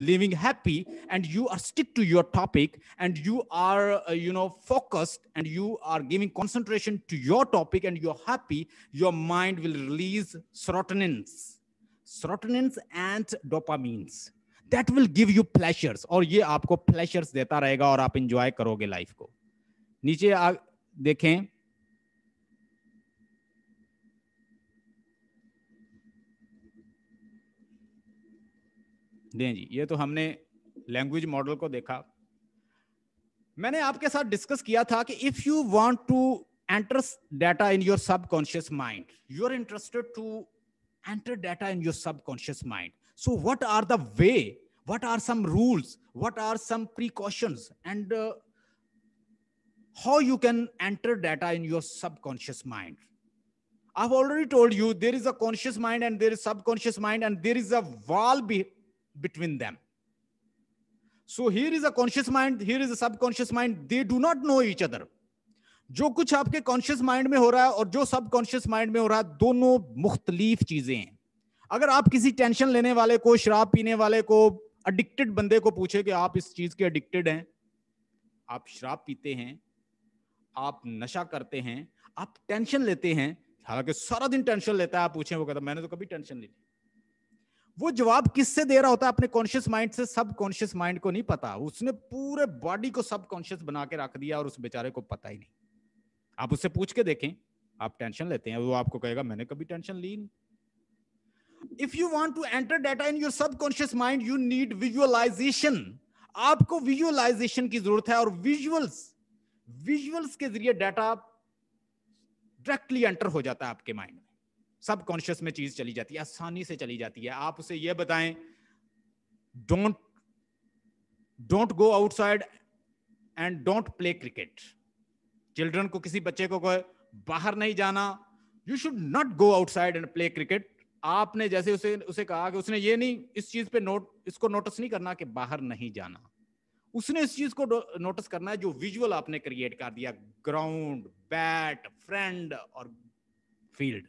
living happy and you are stick to your topic and you are uh, you know focused and you are giving concentration to your topic and you're happy your mind will release serotonins serotonins and dopamines that will give you pleasures or ये आपको pleasures देता रहेगा और आप enjoy करोगे life को नीचे आ, देखें दें जी ये तो हमने लैंग्वेज मॉडल को देखा मैंने आपके साथ डिस्कस किया था कि if you want to enter data in your sub conscious mind you are interested to enter data in your conscious mind so what are the way what are some rules what are some precautions and how you can enter data in your conscious mind I've already told you there is a conscious mind and there is subconscious mind and there is a wall be- between them. So here is a conscious mind, here is a subconscious mind. They do not know each other. जो कुछ आपके conscious mind में हो रहा है और जो सब कॉन्शियस माइंड में हो रहा है दोनों मुख्तलीफ चीजें हैं अगर आप किसी टेंशन लेने वाले को शराब पीने वाले को अडिक्टेड बंदे को पूछे कि आप इस चीज के अडिक्टेड हैं आप शराब पीते हैं आप नशा करते हैं आप टेंशन लेते हैं हालांकि सारा दिन टेंशन लेता है आप पूछें वो कहता मैंने तो कभी टेंशन नहीं ली वो जवाब किससे दे रहा होता है अपने कॉन्शियस माइंड से सब कॉन्शियस माइंड को नहीं पता उसने पूरे बॉडी को सब कॉन्शियस बना के रख दिया और उस बेचारे को पता ही नहीं आप उससे पूछ के देखें आप टेंशन लेते हैं वो आपको कहेगा मैंने कभी टेंशन ली नहीं if you want to enter data in your sub conscious mind you need visualisation आपको विजुअलाइजेशन की जरूरत है और विजुअल्स विजुअल्स के जरिए डाटा डायरेक्टली एंटर हो जाता है आपके माइंड सब कॉन्शियस में चीज चली जाती है आसानी से चली जाती है आप उसे यह बताएं don't don't go outside and don't play cricket children को किसी बच्चे को कोई बाहर नहीं जाना you should not go outside and play cricket आपने जैसे उसे उसे कहा कि उसने ये नहीं इस चीज पे नोट इसको नोटिस नहीं करना कि बाहर नहीं जाना उसने इस चीज को नोटिस करना है जो विजुअल आपने क्रिएट कर दिया ग्राउंड बैट फ्रेंड और फील्ड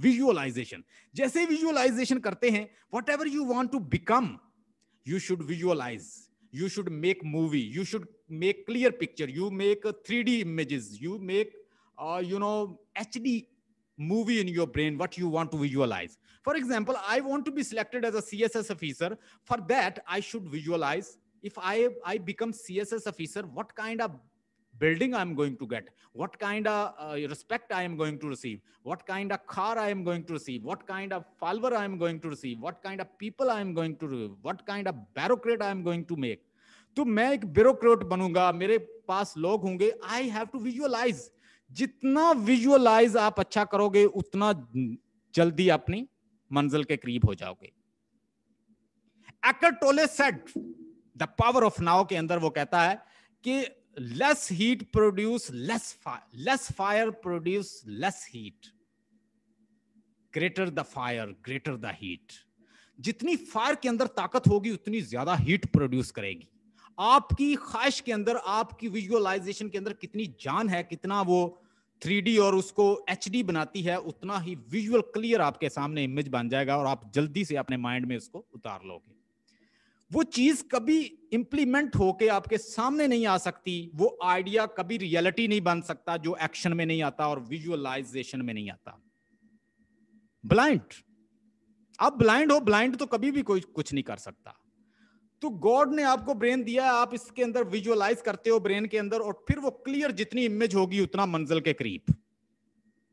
विजुअलाइजेशन जैसे विजुअलाइजेशन करते हैं whatever you want to become you should visualise you should make movie you should make clear picture you make three D images you make you know H D movie in your brain what you want to visualise for example I want to be selected as a C S S officer for that I should visualise if I I become C S S officer what kind of building I'm going to get, what kind of uh, respect I am going to receive, what kind of car I am going to receive, what kind of follower I am going to receive, what kind of people I am going to receive, what kind of bureaucrat I am going to make. to make bureaucrat banunga mere paas log honge i have to visualize jitna visualize aap acha karoge utna jaldi apni manzil ke kareeb ho jaoge जाओगे Eckhart Tolle said the power of now के अंदर वो कहता है less heat produce less fire less fire produce less heat greater the fire greater the heat जितनी fire के अंदर ताकत होगी उतनी ज्यादा हीट प्रोड्यूस करेगी आपकी ख्वाहिश के अंदर आपकी विजुअलाइजेशन के अंदर कितनी जान है कितना वो थ्री और उसको एच बनाती है उतना ही विजुअल क्लियर आपके सामने इमेज बन जाएगा और आप जल्दी से अपने माइंड में उसको उतार लोगे वो चीज कभी इंप्लीमेंट होके आपके सामने नहीं आ सकती वो आइडिया कभी रियलिटी नहीं बन सकता जो एक्शन में नहीं आता और विजुअलाइजेशन में नहीं आता ब्लाइंड आप ब्लाइंड हो ब्लाइंड तो कभी भी कोई कुछ नहीं कर सकता तो गॉड ने आपको ब्रेन दिया है आप इसके अंदर विजुअलाइज करते हो ब्रेन के अंदर और फिर वो क्लियर जितनी इमेज होगी उतना मंजिल के करीब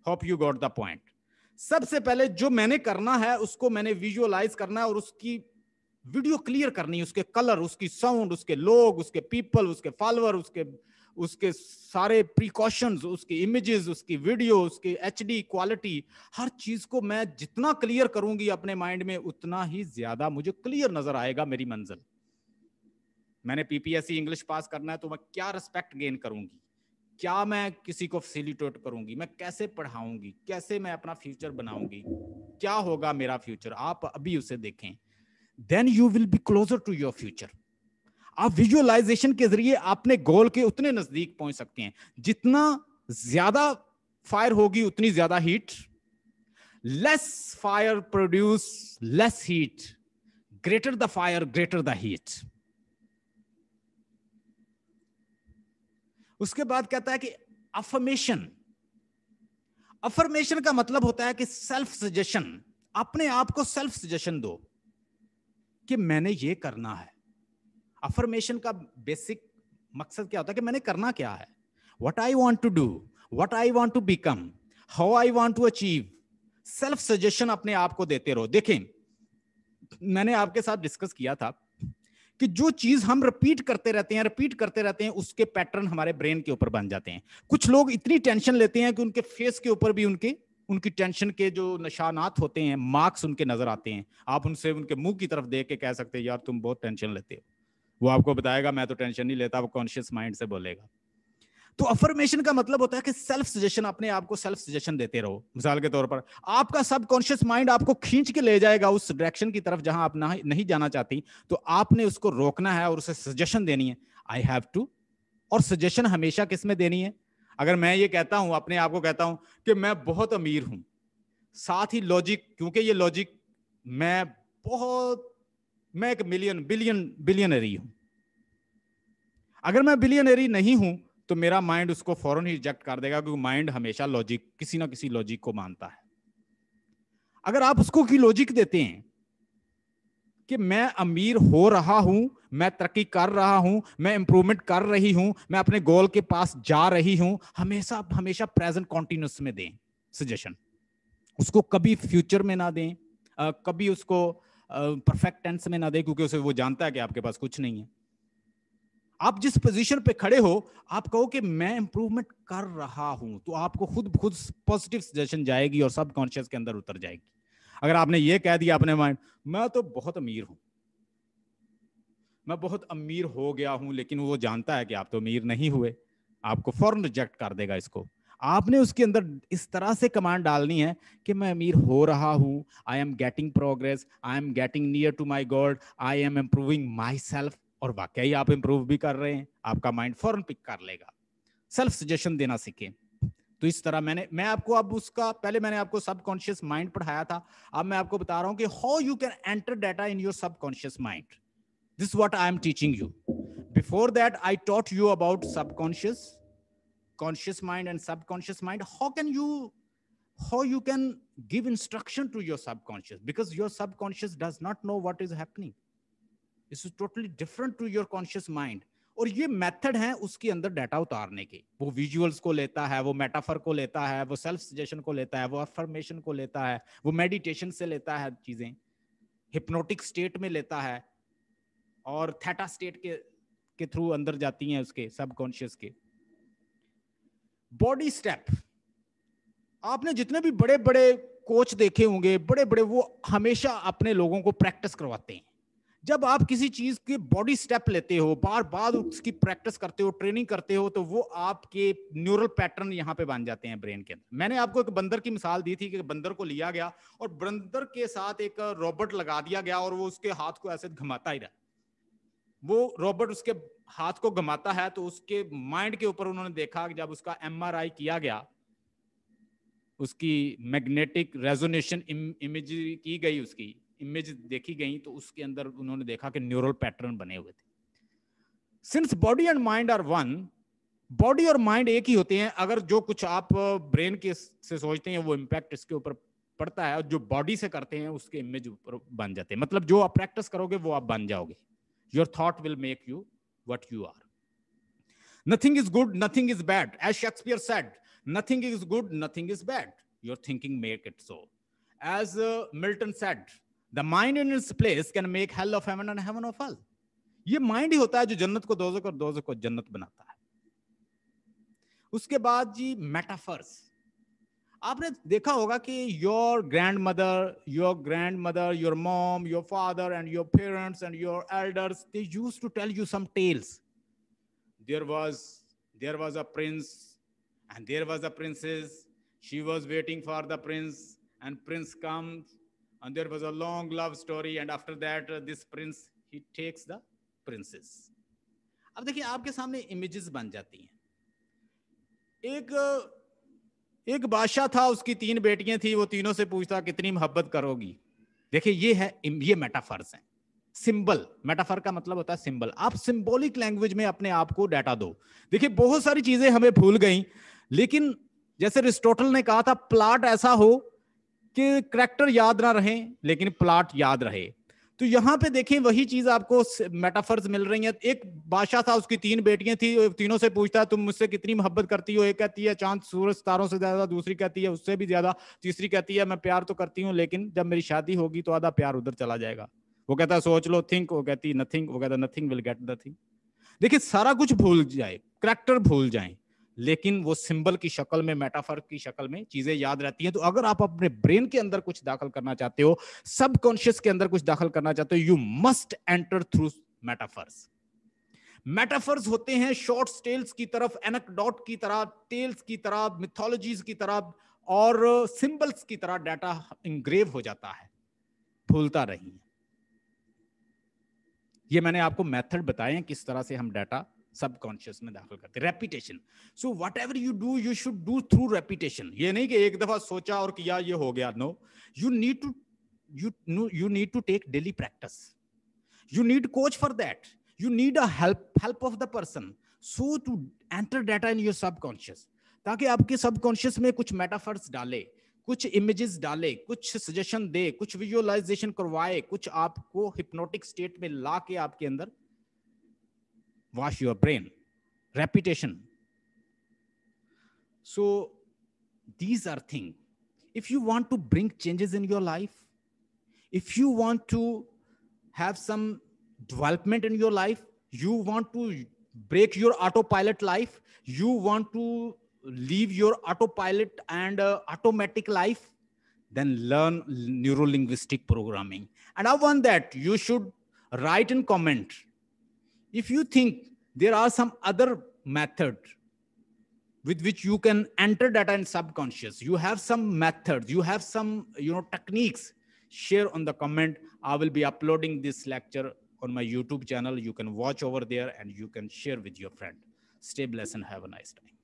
hope you got the point सबसे पहले जो मैंने करना है उसको मैंने विजुअलाइज करना है और उसकी वीडियो क्लियर करनी है उसके कलर उसकी साउंड उसके लोग उसके पीपल उसके फॉलोअर उसके उसके सारे प्रिकॉशंस उसकी इमेजेस उसकी वीडियो उसकी एच क्वालिटी हर चीज़ को मैं जितना क्लियर करूंगी अपने माइंड में उतना ही ज़्यादा मुझे क्लियर नज़र आएगा मेरी मंजिल मैंने पीपीएससी इंग्लिश पास करना है तो मैं क्या रिस्पेक्ट गेन करूंगी क्या मैं किसी को फेसिलिटेट करूंगी मैं कैसे पढ़ाऊंगी कैसे मैं अपना फ्यूचर बनाऊंगी क्या होगा मेरा फ्यूचर आप अभी उसे देखें then you will be closer to your future आप विजुअलाइजेशन के जरिए अपने गोल के उतने नजदीक पहुंच सकते हैं जितना ज्यादा फायर होगी उतनी ज्यादा heat less fire produce less heat greater the fire greater the heat उसके बाद कहता है कि अफर्मेशन अफर्मेशन का मतलब होता है कि सेल्फ सजेशन अपने आप को सेल्फ सजेशन दो कि मैंने ये करना है अफर्मेशन का बेसिक मकसद क्या होता है कि मैंने करना क्या है what I want to do what I want to become how I want to achieve self suggestion अपने आप को देते रहो देखें मैंने आपके साथ डिस्कस किया था कि जो चीज हम रिपीट करते रहते हैं रिपीट करते रहते हैं उसके पैटर्न हमारे ब्रेन के ऊपर बन जाते हैं कुछ लोग इतनी टेंशन लेते हैं कि उनके फेस के ऊपर भी उनके उनकी टेंशन के जो निशानात होते हैं मार्क्स उनके नजर आते हैं आप उनसे उनके मुंह की तरफ देख के कह सकते हैं यार तुम बहुत टेंशन लेते हो वो आपको बताएगा मैं तो टेंशन नहीं लेता वो कॉन्शियस माइंड से बोलेगा तो अफर्मेशन का मतलब होता है कि सेल्फ सजेशन अपने आप को सेल्फ सजेशन देते रहो मिसाल के तौर पर आपका सब कॉन्शियस माइंड आपको खींच के ले जाएगा उस डायरेक्शन की तरफ जहां आप ना नहीं जाना चाहती तो आपने उसको रोकना है और उसे सजेशन देनी है आई हैव टू और सजेशन हमेशा किस में देनी है अगर मैं ये कहता हूं अपने आप को कहता हूं कि मैं बहुत अमीर हूं साथ ही लॉजिक क्योंकि ये लॉजिक मैं बहुत मैं एक मिलियन बिलियन बिलियनरी हूं अगर मैं बिलियनरी नहीं हूं तो मेरा माइंड उसको फौरन ही रिजेक्ट कर देगा क्योंकि माइंड हमेशा लॉजिक किसी ना किसी लॉजिक को मानता है अगर आप उसको की लॉजिक देते हैं कि मैं अमीर हो रहा हूं मैं तरक्की कर रहा हूं मैं इंप्रूवमेंट कर रही हूं मैं अपने गोल के पास जा रही हूं हमेशा हमेशा प्रेजेंट कॉन्टिन्यूस में दें सजेशन उसको कभी फ्यूचर में ना दें आ, कभी उसको परफेक्ट टेंस में ना दें क्योंकि उसे वो जानता है कि आपके पास कुछ नहीं है आप जिस पोजीशन पे खड़े हो आप कहो कि मैं इंप्रूवमेंट कर रहा हूं तो आपको खुद खुद पॉजिटिव सजेशन जाएगी और सब कॉन्शियस के अंदर उतर जाएगी अगर आपने ये कह दिया अपने माइंड मैं तो बहुत अमीर हूं मैं बहुत अमीर हो गया हूं लेकिन वो जानता है कि आप तो अमीर नहीं हुए आपको फौरन रिजेक्ट कर देगा इसको आपने उसके अंदर इस तरह से कमांड डालनी है कि मैं अमीर हो रहा हूं I am getting progress I am getting near to my god I am improving myself और वाकई आप इम्प्रूव भी कर रहे हैं आपका माइंड फौरन पिक कर लेगा सेल्फ सजेशन देना सीखें तो इस तरह मैंने मैं आपको अब उसका पहले मैंने आपको सबकॉन्शियस माइंड पढ़ाया था अब मैं आपको बता रहा हूं कि how you can enter data in your subconscious mind this what I am teaching you before that I taught you about subconscious conscious mind and subconscious mind how can you how you can give instruction to your subconscious because your subconscious does not know what is happening this is totally different to your conscious mind और ये method है उसके अंदर data उतारने के वो visuals को लेता है वो मेटाफर को लेता है वो सेल्फ सजेशन को लेता है वो अफर्मेशन को लेता है वो मेडिटेशन से लेता है चीजें हिप्नोटिक स्टेट में लेता है और थेटा स्टेट के के थ्रू अंदर जाती हैं उसके सबकॉन्शियस के बॉडी स्टेप आपने जितने भी बड़े बड़े कोच देखे होंगे बड़े बड़े वो हमेशा अपने लोगों को प्रैक्टिस करवाते हैं जब आप किसी चीज के बॉडी स्टेप लेते हो बार बार उसकी प्रैक्टिस करते हो ट्रेनिंग करते हो तो वो आपके न्यूरल पैटर्न यहाँ पे बन जाते हैं ब्रेन के अंदर मैंने आपको एक बंदर की मिसाल दी थी कि बंदर को लिया गया और बंदर के साथ एक रॉबर्ट लगा दिया गया और वो उसके हाथ को ऐसे घुमाता ही रहा वो रॉबर्ट उसके हाथ को घुमाता है तो उसके माइंड के ऊपर उन्होंने देखा जब उसका एम किया गया उसकी मैग्नेटिक रेजोनेशन इमेजरी की गई उसकी इमेज देखी गई तो उसके अंदर उन्होंने देखा कि न्यूरल पैटर्न बने हुए थे since body and mind are one body और माइंड एक ही होते हैं अगर जो कुछ आप ब्रेन के से सोचते हैं वो इम्पैक्ट इसके ऊपर पड़ता है और जो बॉडी से करते हैं उसके इमेज ऊपर बन जाते हैं मतलब जो आप प्रैक्टिस करोगे वो आप बन जाओगे your thought will make you what you are nothing is good nothing is bad as Shakespeare said nothing is good nothing is bad your thinking make it so as Milton said the mind in its place can make hell of heaven and heaven of hell ये mind ही होता है जो जन्नत को दोजक और दोजक को जन्नत बनाता है उसके बाद जी मेटाफर्स आपने देखा होगा कि your grandmother your grandmother your mom your father and your parents and your elders they use to tell you some tales there was there was a prince and there was a princess she was waiting for the prince and prince comes And there was a long love story. And after that, uh, this prince, he takes the princess. ab देखिए aapke samne images ban jati hain ek ek badshah tha uski teen betiyan thi wo तीनों se poochta kitni mohabbat karogi देखिए ye hai ye metaphors hain symbol metaphor का मतलब होता है symbol आप symbolic language में अपने आप को डाटा दो देखिए बहुत सारी चीजें हमें भूल गई लेकिन जैसे रिस्टोटल ने कहा था प्लाट ऐसा हो कि करेक्टर याद ना रहे लेकिन प्लाट याद रहे तो यहाँ पे देखें वही चीज आपको मेटाफर्स मिल रही है एक बादशाह था उसकी तीन बेटियां थी तीनों से पूछता है तुम मुझसे कितनी मोहब्बत करती हो एक कहती है चांद सूरज तारों से ज्यादा दूसरी कहती है उससे भी ज्यादा तीसरी कहती है मैं प्यार तो करती हूँ लेकिन जब मेरी शादी होगी तो आधा प्यार उधर चला जाएगा वो कहता है सोच लो थिंक वो कहती नथिंग वो कहता nothing will get the thing देखिए सारा कुछ भूल जाए करेक्टर भूल जाए लेकिन वो सिंबल की शक्ल में मेटाफर की शक्ल में चीजें याद रहती हैं तो अगर आप अपने ब्रेन के अंदर कुछ दाखिल करना चाहते हो सबकॉन्शियस के अंदर कुछ दाखिल करना चाहते हो you must enter through metaphors metaphors होते हैं शॉर्ट स्टेल्स की तरफ एनकडॉट की तरह टेल्स की तरह मिथोलॉजीज की तरह और सिंबल्स की तरह डाटा इंग्रेव हो जाता है भूलता रही ये मैंने आपको मेथड बताए किस तरह से हम डाटा सबकॉन्शियस में दाखिल करते repetition so whatever you do you should do through repetition ये नहीं कि एक दफा सोचा और किया ये हो गया no you need to you you need to take daily practice you need coach for that you need help help of the person so to enter data in your subconscious ताकि आपके सबकॉन्शियस में कुछ metaphors डाले कुछ images डाले कुछ suggestion दे कुछ visualisation करवाए कुछ आपको हिप्नोटिक स्टेट में ला के आपके अंदर wash your brain. reputation. So these are things. If you want to bring changes in your life, if you want to have some development in your life, you want to break your autopilot life, you want to leave your autopilot and uh, automatic life, then learn neuro linguistic programming. And I want that you should write and comment if you think there are some other method with which you can enter data in subconscious you have some methods you have some you know techniques share on the comment i will be uploading this lecture on my youtube channel you can watch over there and you can share with your friend stay blessed and have a nice time